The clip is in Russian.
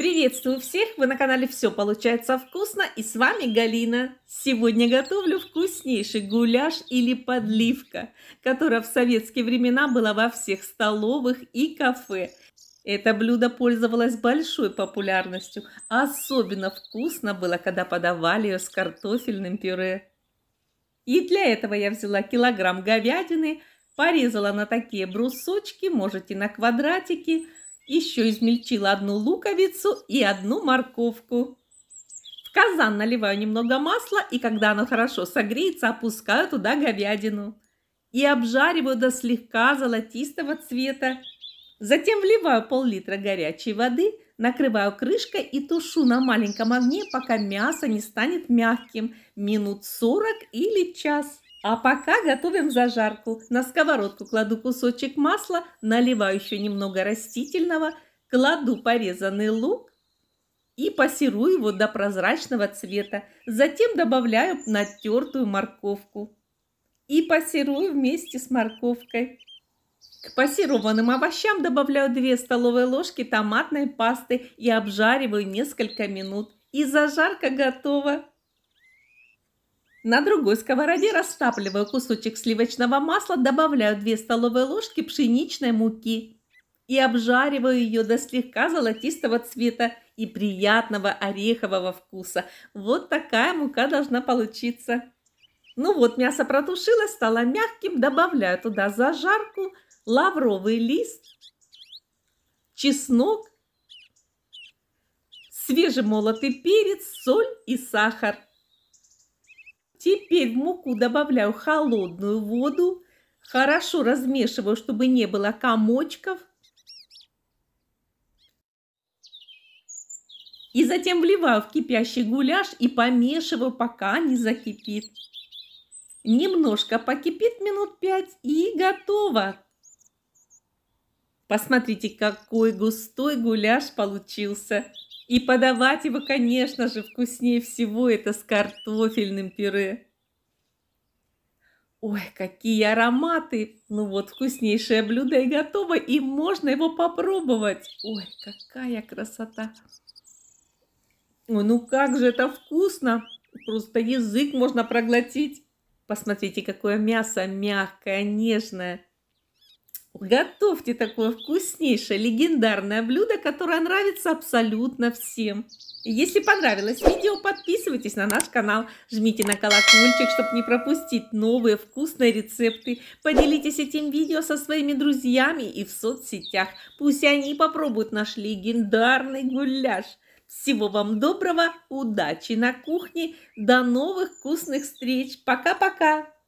Приветствую всех! Вы на канале «Все получается вкусно» и с вами Галина. Сегодня готовлю вкуснейший гуляш или подливка, которая в советские времена была во всех столовых и кафе. Это блюдо пользовалось большой популярностью. Особенно вкусно было, когда подавали ее с картофельным пюре. И для этого я взяла килограмм говядины, порезала на такие брусочки, можете на квадратики – еще измельчила одну луковицу и одну морковку. В казан наливаю немного масла, и когда оно хорошо согреется, опускаю туда говядину. И обжариваю до слегка золотистого цвета. Затем вливаю пол-литра горячей воды, накрываю крышкой и тушу на маленьком огне, пока мясо не станет мягким, минут 40 или час. А пока готовим зажарку. На сковородку кладу кусочек масла, наливаю еще немного растительного, кладу порезанный лук и пассирую его до прозрачного цвета. Затем добавляю натертую морковку и пассирую вместе с морковкой. К пассированным овощам добавляю 2 столовые ложки томатной пасты и обжариваю несколько минут. И зажарка готова! На другой сковороде растапливаю кусочек сливочного масла, добавляю 2 столовые ложки пшеничной муки и обжариваю ее до слегка золотистого цвета и приятного орехового вкуса. Вот такая мука должна получиться. Ну вот, мясо протушилось, стало мягким, добавляю туда зажарку, лавровый лист, чеснок, свежемолотый перец, соль и сахар – Теперь в муку добавляю холодную воду, хорошо размешиваю, чтобы не было комочков. И затем вливаю в кипящий гуляш и помешиваю, пока не закипит. Немножко покипит минут пять и готово. Посмотрите, какой густой гуляш получился. И подавать его, конечно же, вкуснее всего это с картофельным пюре. Ой, какие ароматы! Ну вот, вкуснейшее блюдо и готово, и можно его попробовать. Ой, какая красота! Ой, ну как же это вкусно! Просто язык можно проглотить. Посмотрите, какое мясо мягкое, нежное. Готовьте такое вкуснейшее, легендарное блюдо, которое нравится абсолютно всем. Если понравилось видео, подписывайтесь на наш канал, жмите на колокольчик, чтобы не пропустить новые вкусные рецепты. Поделитесь этим видео со своими друзьями и в соцсетях. Пусть они попробуют наш легендарный гуляш. Всего вам доброго, удачи на кухне, до новых вкусных встреч. Пока-пока!